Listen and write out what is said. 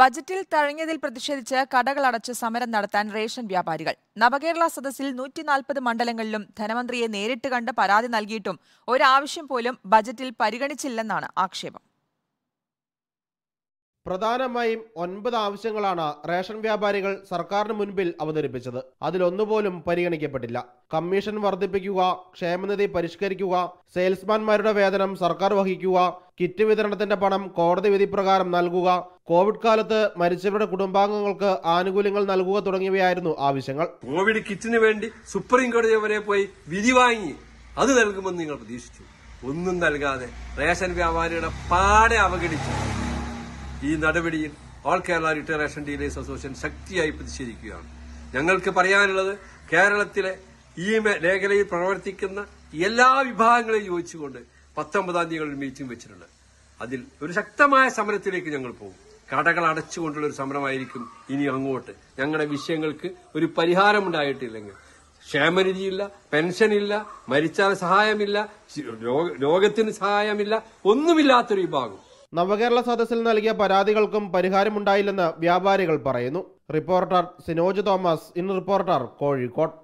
ബജറ്റിൽ തഴഞ്ഞതിൽ പ്രതിഷേധിച്ച് കടകൾ സമരം നടത്താൻ റേഷൻ വ്യാപാരികൾ നവകേരള സദസ്സിൽ നൂറ്റി നാൽപ്പത് മണ്ഡലങ്ങളിലും ധനമന്ത്രിയെ നേരിട്ട് കണ്ട് പരാതി നൽകിയിട്ടും ഒരാവശ്യം പോലും ബജറ്റിൽ പരിഗണിച്ചില്ലെന്നാണ് ആക്ഷേപം പ്രധാനമായും ഒൻപത് ആവശ്യങ്ങളാണ് റേഷൻ വ്യാപാരികൾ സർക്കാരിന് മുൻപിൽ അവതരിപ്പിച്ചത് അതിലൊന്നുപോലും പരിഗണിക്കപ്പെട്ടില്ല കമ്മീഷൻ വർദ്ധിപ്പിക്കുക ക്ഷേമനിധി പരിഷ്കരിക്കുക സെയിൽസ്മാൻമാരുടെ വേതനം സർക്കാർ വഹിക്കുക കിറ്റ് വിതരണത്തിന്റെ പണം കോടതി വിധി പ്രകാരം നൽകുക കോവിഡ് കാലത്ത് മരിച്ചവരുടെ കുടുംബാംഗങ്ങൾക്ക് ആനുകൂല്യങ്ങൾ നൽകുക തുടങ്ങിയവയായിരുന്നു ആവശ്യങ്ങൾ കോവിഡ് കിറ്റിന് വേണ്ടി സുപ്രീം കോടതി വരെ പോയി വിധി വാങ്ങി അത് നൽകുമെന്ന് നിങ്ങൾ പ്രതീക്ഷിച്ചു ഒന്നും നൽകാതെ റേഷൻ വ്യാപാരിയുടെ പാടെ അവഗണിച്ചു ഈ നടപടിയിൽ all Kerala retail ration dealers association ശക്തിയായി പ്രതിഷേധിക്കുകയാണ് ഞങ്ങൾക്ക് പറയാനുള്ളത് കേരളത്തിലെ ഈ മേഖലയിൽ പ്രവർത്തിക്കുന്ന എല്ലാ വിഭാഗങ്ങളെയും യോജിച്ചുകൊണ്ട് പത്തൊമ്പതാം തീയതി ഒരു മീറ്റിംഗ് വെച്ചിട്ടുണ്ട് അതിൽ ഒരു ശക്തമായ സമരത്തിലേക്ക് ഞങ്ങൾ പോകും കടകൾ അടച്ചുകൊണ്ടുള്ള ഒരു സമരമായിരിക്കും ഇനി അങ്ങോട്ട് ഞങ്ങളുടെ വിഷയങ്ങൾക്ക് ഒരു പരിഹാരമുണ്ടായിട്ടില്ലെങ്കിൽ ക്ഷേമനിധിയില്ല പെൻഷനില്ല മരിച്ചാൽ സഹായമില്ല രോഗത്തിന് സഹായമില്ല ഒന്നുമില്ലാത്തൊരു വിഭാഗം നവകേരള സദസ്സിൽ നൽകിയ പരാതികൾക്കും പരിഹാരമുണ്ടായില്ലെന്ന് വ്യാപാരികൾ പറയുന്നു reporter Sinoj Thomas in reporter Kozhikode